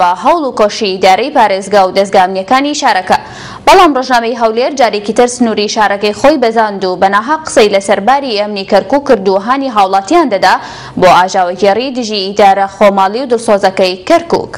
بە هەوڵ و کۆشی دارەی پارێزگا و دەستگامنیەکانی شارەکە بەڵام ڕژنامەی هەولێر جارێکی تر سنووری شارەکەی خۆی بەزاند و بەناها قسەی لە سەرباری ئەمنی کەرکو کردوهانی هاوڵاتیان دەدا بۆ ئاژاوەگەڕی دژی ئیدارە خۆماڵی و دڵسۆزەکەی کەرکک.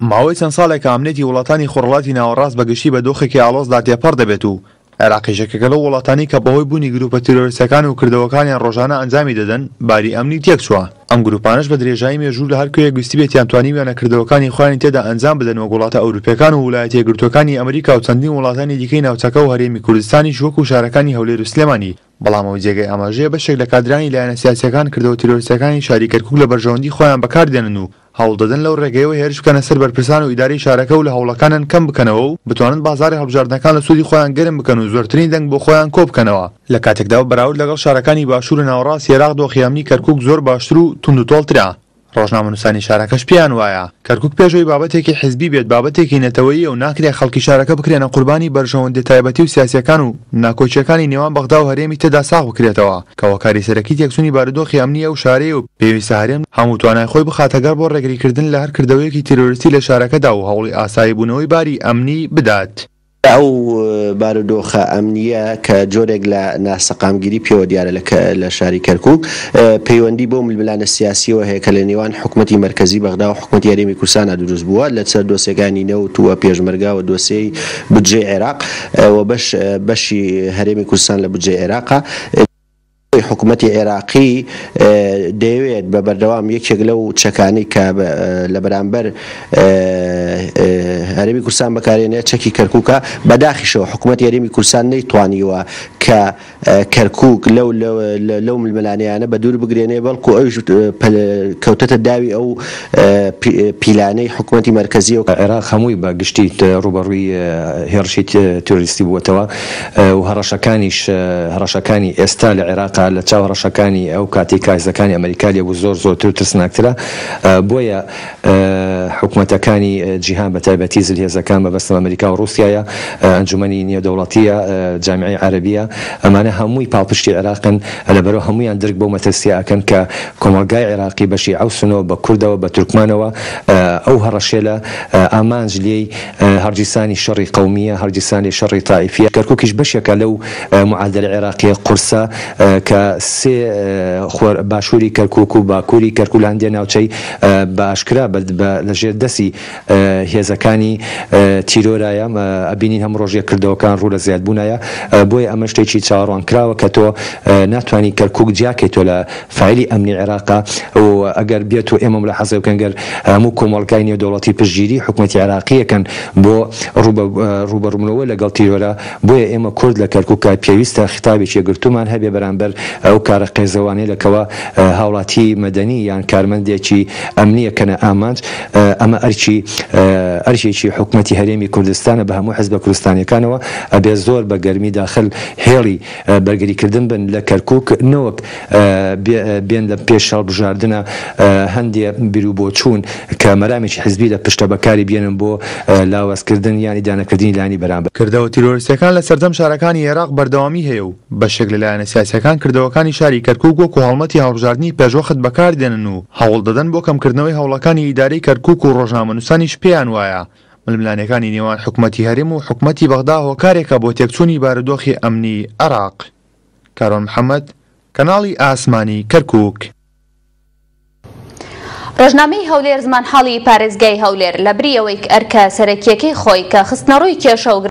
ماوەی چەند ساڵێک ئامنێتی وڵاتانی خوڕڵاتی ناوەڕاست بەگشتی بە دۆخێکی ئالۆزدا تێپەر دەبێت و عراقیشەکە لە وڵاتانی کە بەهۆی بوونی گروپە تیرۆریسەکان و کردەوەکانیان ڕۆژانە ئەنجامی دەدەن باری ئەمنی تێک چووە ئەم گروپانش بە درێژایی مێژوو لە هەرکوێ گوستی بێتیان توانی وێنە کردەوەکانی خوانی تێدا ئەنجام بدەنەوە وڵاتە ئەوروپیەکان و ویلایەتە گرتوەکانی ئەمریکا و چەندین وڵاتانی دیکەی ناوچەکە و هەرێمی کوردستانی شوەک و شارەکانی هەولێر و سلێمانی بەڵام ئەو جێگەی ئاماژەیە بەشێک لە کادرانی لایەنە سیاسەکان کردەوە تیرۆریسەکانی شاری کەرکک لە بەرژەوەندی خۆیان بەکاردێنن و هەوڵدەدەن لەو ڕێگەیەوە هێرش بکەنە سەر بەرپرسان و ئیداری شارەکە و لە هەوڵەکانن کەم بکەنەوە و بتوانن بازاری هەڵبژاردنەکان لە سوودی خۆیان گەرم بکەن و زۆرترین دەنگ بۆ خۆیان کۆ بکەنەوە لە کاتێکدا بەراورد لەگەڵ شارەکانی باشوور ناوەڕاست عێراق دۆخیامنی کەرکک زۆر باشتر و تونندتۆڵترا ڕۆژنامەنووسانی شارەکەش پیان وایە کەرکک پێشەوەی بابەتێکی حزبی بێت بابەتێکی نەتەوەی و ناکرێ خەڵکی شارەکە بکرێنە قوربانی بەرژەوەندی تایبەتی و سیاسەکان و ناکۆچیەکانی نێوان بەغدا و هەرێمی تێدا ساغ بکرێتەوە کەەوەکاری سەرەکی تێکسونی بارودۆخی ئەمنیە و شارەیە و پێویستە هەرێم هەموو توانای خۆی بخاتەگەر بۆ ڕێگریکردن لە هەر کردەوەیەکی تیرۆریستی لە شارەکەدا و هەوڵی ئاسایی بوونەوەی باری ئەمنی بدات. ئەو بارودۆخە ئەمنیە کە جۆرێک لە ناسەقامگیری پێوە دیارە لە شاری کەرکک پەیوەندی بۆ ململانە سیاسیەوە هەیە کە لە نێوان حکوومەتتی مرکزی بەغدا و حکوومەت یاریمی کوردستانە دروست بووە لەسەر دۆسەکانی نەوت توە پێشمەرگاوە دۆسەی بجێ عێراق بەش بەشی هەرێمی کوردستان لە بجێ عێراقا حکوومەتتی عێراقی دەیەوێت بە بەردەوام یەکێک لەو چەکانی کە لە بەرامبەر هەرمی کورسان بەکارێنێ چەکی کەرکووکە بەداخیشەوە حکوومەت یاریمی کورسان نەیتوانیوە کە کەرکک لەو لەو ململانیانە بە دوور بگرێنێ بەڵکو ئەوش کەوتەتە داوی ئەو پیلانەی حکوومەتی مرکزی و عێراق هەمووی بەگشتی ڕوبەڕووی هێرشیت توریستی بووتەوە و هەڕەشەکانیش هەڕەشەکانی ئێستا لە عێراقا لە چاو ڕەشەکانی ئەو کاتی کایزەکانی ئەمریکالی بوو زۆر زۆرتر ترسناکترە بۆیە حکوومەتەکانی جیهان بەتایبەت الاكسبرتيز اللي هي زكامه بس امريكا وروسيا يا آه، انجمني نيو دولتيه آه، جامعيه عربيه امانه هموي بابشتي العراق على برو هموي اندرك بو متسيا كان كومالجاي عراقي بشي عوسنو بكردو وبتركمانو آه، او هرشيلا امانج لي هرجساني شر قوميه هرجساني شر طائفيه كركوكش بشك لو معادله عراقيه قرصا قرصة سي خور باشوري كركوكو باكوري كركولانديا ناوتشي باشكرا بلد بلجير دسي هي زكاني زمانی تیرۆرایە ئەبینی هەم ڕۆژیە کردەوەکان ڕوو لە زیاد بوونایە بۆی ئەمە شتێکی چاڕوان کراوە کە تۆ ناتوانانی کەرکک جیاکەی تۆ لە فعلی ئەمنی عێراقا و ئەگەر بێت و ئێمەم لە حەزە بکەنگەر هەموو کۆمەڵکای نیە دەوڵەتی پشگیری حکوومەتی عراقیەکەن بۆ ڕوبڕمونەوە لەگەڵ تیرۆرە بۆیە ئێمە کورد لە کەرکک پێویستە ختابێکی گرتومان هەبێ بەرامبەر ئەو کارە قێزەوانەی لەکەوە هاوڵاتی مەدەنی یان کارمەندێکی ئەمنیەکەنە ئامانج ئەمە ئەرچی ئەرچی بەشێکی حکوومەتتی هەرێمی کوردستانە بە هەموو حز بە کوردستانیەکانەوە ئەبێ زۆر بە گەرمی داخل هێڵی بەرگریکردن بن لە کەرکک نەوەک بێن لە پێش شڵ بژاردنە هەندێ بیر و بۆ چوون کە مەرامێکی حزبی لە پشتە بەکاری بێنن بۆ لاوەستکردن ینی دانەکردنی لانی بەرامبەر کردەوە تیرۆریسیەکان لە سەردەم شارەکانی عێراق بەردەوامی هەیە و بە شک لەلایەنە سیاسەکان کردەوەکانی شاری کەرکک و کۆهڵمەتی هەڵبژاردننی پێشوەخت بەکاردێنن و هەوڵ دەدەن بۆ کەمکردنەوەی هەوڵەکانی ئیداری کەرکک و ڕۆژنامەنووسانی شپیان وایە ململانەکانی نێوان حکوومەتتی هەرم و حکوومەتتی بەغدا هۆکارێکە بۆ تێکچوونی بارودۆخی ئەمنی عراق کارۆن محەممەد کەناڵی ئاسمانی کەرکک. ڕژنامەی هەولێر زمان حاڵی پارێزگای هەولێر لە بریەوەی ئەرکە سەرەکیەکەی خۆی کە خستنەڕووی کێشە و